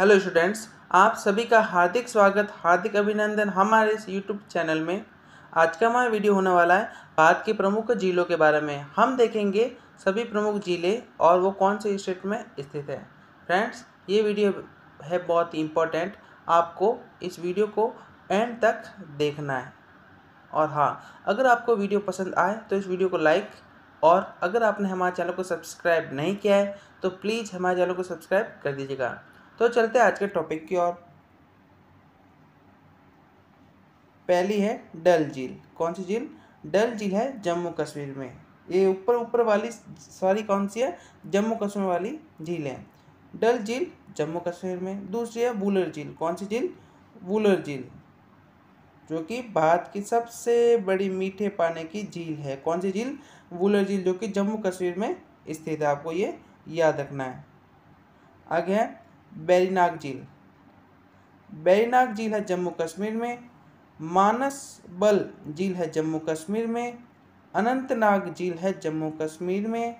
hello students आप सभी का हार्दिक स्वागत हार्दिक अभिनंदन हमारे इस यूट्यूब चैनल में आज का हमारा वीडियो होने वाला है भारत के प्रमुख जिलों के बारे में हम देखेंगे सभी प्रमुख ज़िले और वो कौन से स्टेट में स्थित है फ्रेंड्स ये वीडियो है बहुत ही इम्पोर्टेंट आपको इस वीडियो को एंड तक देखना है और हाँ अगर आपको वीडियो पसंद आए तो इस वीडियो को लाइक और अगर आपने हमारे चैनल को सब्सक्राइब नहीं किया है तो प्लीज़ हमारे चैनल को सब्सक्राइब कर दीजिएगा तो चलते हैं आज के टॉपिक की ओर पहली है डल झील कौन सी झील डल झील है जम्मू कश्मीर में ये ऊपर ऊपर वाली सारी कौन सी है जम्मू कश्मीर वाली झील है डल झील जम्मू कश्मीर में दूसरी है वुलर झील कौन सी झील वुलर झील जो कि भारत की सबसे बड़ी मीठे पानी की झील है कौन सी झील वूलर झील जो कि जम्मू कश्मीर में स्थित है आपको ये याद रखना है आगे है बैरीनाग झील बैरीनाग झील है जम्मू कश्मीर में मानस बल झील है जम्मू कश्मीर में अनंतनाग झील है जम्मू कश्मीर में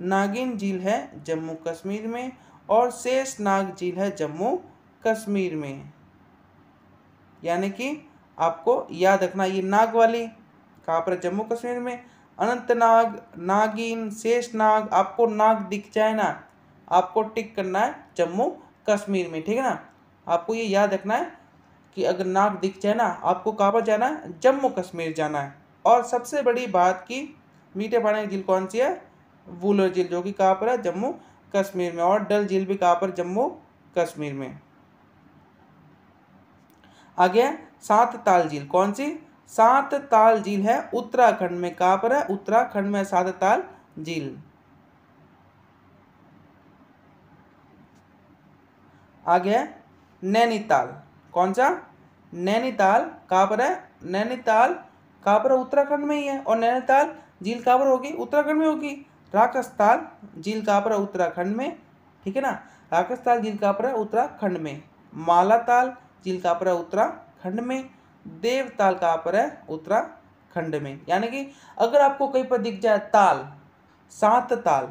नागिन झील है जम्मू कश्मीर में और शेषनाग झील है जम्मू कश्मीर में यानी कि आपको याद रखना ये नाग वाली कहाँ पर जम्मू कश्मीर में अनंतनाग नागिन शेषनाग आपको नाग दिख जाए ना आपको टिक करना है जम्मू कश्मीर में ठीक है ना आपको ये याद रखना है कि अगर नाक दिख जाए ना आपको कहाँ पर जाना है जम्मू कश्मीर जाना है और सबसे बड़ी बात कि मीठे पानी की झील कौन सी है वूलर झील जो कि कहाँ पर है जम्मू कश्मीर में और डल झील भी कहाँ पर जम्मू कश्मीर में आगे है सात ताल झील कौन सी सात ताल झील है उत्तराखंड में कहाँ पर है उत्तराखंड में सात ताल झील आगे है नैनीताल कौन सा नैनीताल कहाँ पर है नैनीताल कहाँ पर उत्तराखंड में ही है और नैनीताल झील कहाँ पर होगी उत्तराखंड में होगी राकस्ताल झील कहाँ पर है उत्तराखंड में ठीक है ना राकस्ताल झील कहाँ पर है उत्तराखंड में मालाताल झील कहाँ पर है उत्तराखंड में देवताल कहाँ पर है उत्तराखंड में यानी कि अगर आपको कहीं पर दिख जाए ताल सात ताल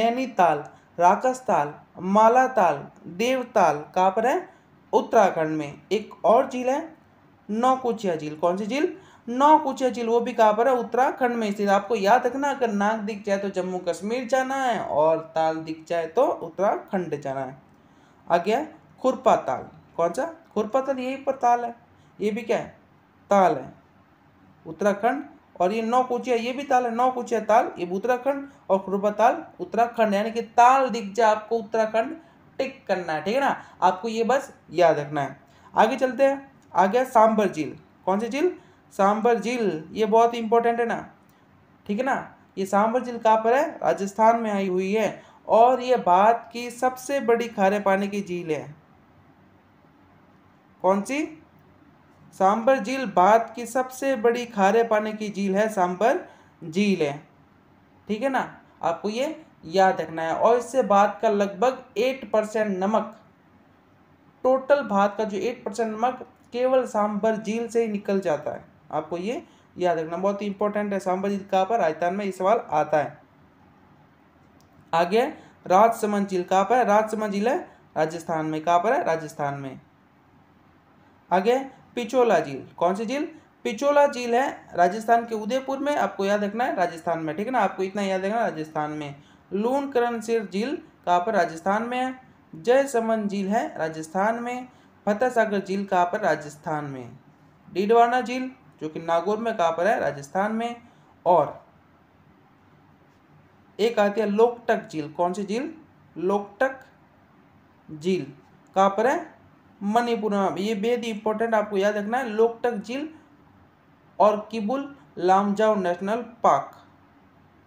नैनीताल राकस ताल माला ताल देवताल कहाँ पर है उत्तराखंड में एक और झील है नौकुचिया झील कौन सी झील नौकुचिया झील वो भी कहाँ पर है उत्तराखंड में स्थित आपको याद रखना अगर नाक दिख जाए तो जम्मू कश्मीर जाना है और ताल दिख जाए तो उत्तराखंड जाना है आ गया खुरपा ताल कौन सा खुरपा ताल यही पर ताल है ये भी क्या है ताल है उत्तराखंड और ये नौ कोचिया ये भी ताल है नौ कोचिया ताल ये उत्तराखंड और खुरबा ताल उत्तराखंड यानी कि ताल दिख आपको उत्तराखंड टिक करना है ठीक है ना आपको ये बस याद रखना है आगे चलते हैं आगे गया सांबर झील कौन सी झील सांबर झील ये बहुत इंपॉर्टेंट है ना ठीक है ना ये सांबर झील कहाँ पर है राजस्थान में आई हुई है और ये भारत की सबसे बड़ी खारे पानी की झील है कौन सी सांबर झील भारत की सबसे बड़ी खारे पानी की झील है सांबर झील है ठीक है ना आपको ये याद रखना है और इससे भारत का लगभग एट परसेंट नमक टोटल भारत का जो एट परसेंट नमक केवल सांबर झील से ही निकल जाता है आपको ये याद रखना बहुत इंपॉर्टेंट है सांबर झील कहाँ पर राजस्थान में ये सवाल आता है आगे राजसमंद झील कहाँ पर है राजसमंद झील है राजस्थान में कहाँ पर है राजस्थान में आगे पिचोला झील कौन सी झील पिचोला झील है राजस्थान के उदयपुर में आपको याद रखना है राजस्थान में ठीक है ना आपको इतना याद रखना राजस्थान में लूनकरण सिर झील कहाँ पर राजस्थान में है जयसमन झील है राजस्थान में फतेह सागर झील कहाँ पर राजस्थान में डीडवाना झील जो कि नागौर में कहाँ पर है राजस्थान में और एक आती है लोकटक झील कौन सी झील लोकटक झील कहाँ पर है मणिपुरम हाँ, ये बेहद इंपॉर्टेंट आपको याद रखना है लोकटक झील और किबुल लामजाओ नेशनल पार्क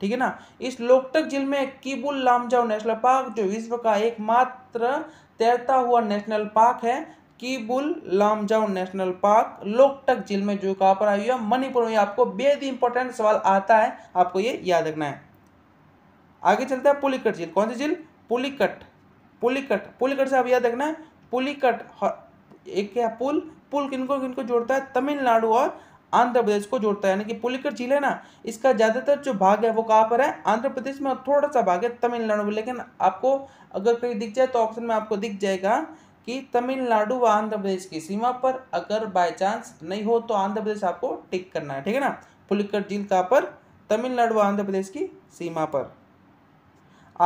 ठीक है ना इस लोकटक झील में किबुल लामजाओ नेशनल पार्क जो विश्व का एकमात्र तैरता हुआ नेशनल पार्क है कीबुल लामजाओ नेशनल पार्क लोकटक झील में जो कहाँ पर आई है मणिपुर में आपको बेहद इंपॉर्टेंट सवाल आता है आपको ये याद रखना है आगे चलता है पुलिकट झील कौन सी झील पुलिकट पुलिकट पुलिकट से आप याद रखना है पुलिकट एक क्या पुल पुल किनको किनको जोड़ता है तमिलनाडु और आंध्र प्रदेश को जोड़ता है यानी कि पुलिकट झील है ना इसका ज़्यादातर जो भाग है वो कहाँ पर है आंध्र प्रदेश में और थोड़ा सा भाग है तमिलनाडु में लेकिन आपको अगर कहीं दिख जाए तो ऑप्शन में आपको दिख जाएगा कि तमिलनाडु व आंध्र प्रदेश की सीमा पर अगर बाय चांस नहीं हो तो आंध्र प्रदेश आपको टिक करना है ठीक है ना पुलिकट झील कहाँ पर तमिलनाडु व आंध्र प्रदेश की सीमा पर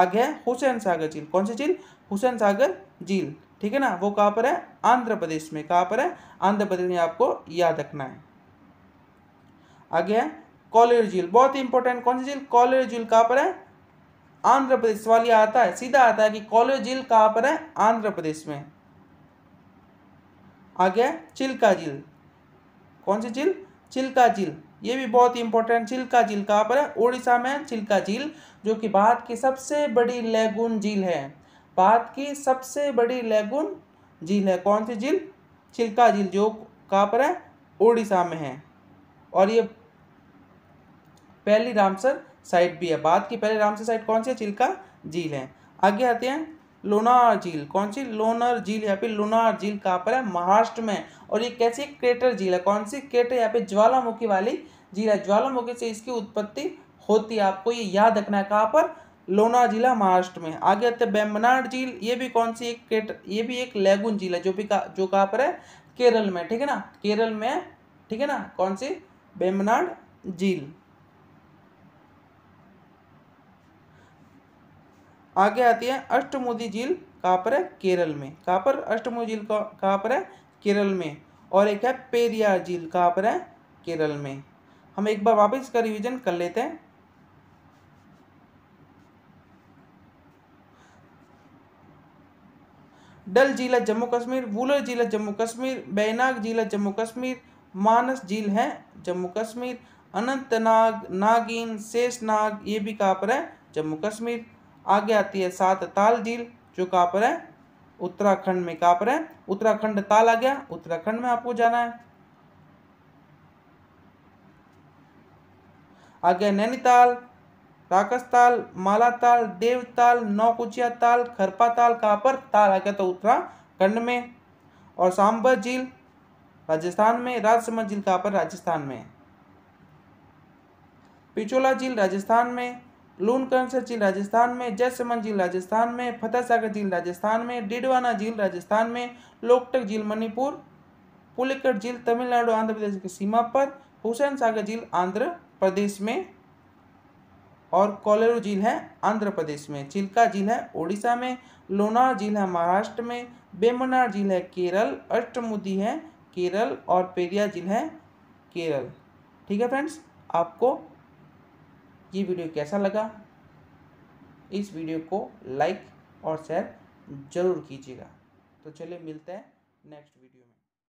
आगे हुसैन सागर झील कौन सी झील हुसैन सागर झील ठीक है ना वो कहाँ पर है आंध्र प्रदेश में कहाँ पर है आंध्र प्रदेश में आपको याद रखना है आगे है कॉलेर झील बहुत ही इंपॉर्टेंट कौन सी झील कॉलेर झील कहाँ पर है आंध्र प्रदेश सवाल आता है सीधा आता है कि कॉलेर झील कहाँ पर है आंध्र प्रदेश में आगे है चिल्का झील कौन सी झील चिल्का झील ये भी बहुत ही इंपॉर्टेंट चिल्का झील कहाँ पर है उड़ीसा में चिल्का झील जो कि भारत की सबसे बड़ी लेगुन झील है भारत की सबसे बड़ी लेगुन झील है कौन सी झील चिल्का झील जो कहाँ पर है उड़ीसा में है और ये पहली रामसर साइट भी है बाद की पहली रामसर साइट कौन सी है चिल्का झील है आगे आते हैं लोनार झील कौन सी लोनार झील यहाँ पे लोनार झील कहाँ पर है महाराष्ट्र में और ये कैसी क्रेटर झील है कौन सी क्रेटर यहाँ पे ज्वालामुखी वाली झील है ज्वालामुखी से इसकी उत्पत्ति होती है आपको ये याद रखना है कहाँ पर लोना जिला महाराष्ट्र में आगे आते हैं बेम्बनाड झील ये भी कौन सी एक ये भी एक लेगुन झील है जो भी का, जो कहाँ पर है केरल में ठीक है ना केरल में ठीक है ना कौन सी बेम्बनाड झील आगे आती है अष्टमुदी झील कहाँ पर है केरल में कहाँ पर अष्टमुदी झील कहाँ पर है केरल में और एक है पेरियार झील कहाँ पर है केरल में हम एक बार वापस इसका रिवीजन कर लेते हैं डल जिला जम्मू कश्मीर वुलर जिला जम्मू कश्मीर बैनाग जिला जम्मू कश्मीर मानस झील है जम्मू कश्मीर अनंतनाग नागिन शेषनाग ये भी कहाँ पर है जम्मू कश्मीर आगे आती है सात ताल झील जो कहाँ पर है उत्तराखंड में कहाँ पर है उत्तराखंड ताल आ गया उत्तराखंड में आपको जाना है आगे नैनीताल राकस ताल माला ताल देव ताल नौकुचिया ताल खरपा ताल कापर ताल आ गया था उत्तराखंड में और सांबर झील राजस्थान में राजसमंद झील पर राजस्थान में पिचोला झील राजस्थान में लूनकंसर झील राजस्थान में जयसमंद झील राजस्थान में फतेह सागर झील राजस्थान में डिडवाना झील राजस्थान में लोकटक झील मणिपुर पुलिकट झील तमिलनाडु आंध्र प्रदेश की सीमा पर हुसैन सागर झील आंध्र प्रदेश में और कोलेरू झील है आंध्र प्रदेश में चिल्का झील है ओडिशा में लोनार झील है महाराष्ट्र में बेमनार झील है केरल अष्टमुदी है केरल और पेरिया झील है केरल ठीक है फ्रेंड्स आपको ये वीडियो कैसा लगा इस वीडियो को लाइक और शेयर ज़रूर कीजिएगा तो चलिए मिलते हैं नेक्स्ट वीडियो में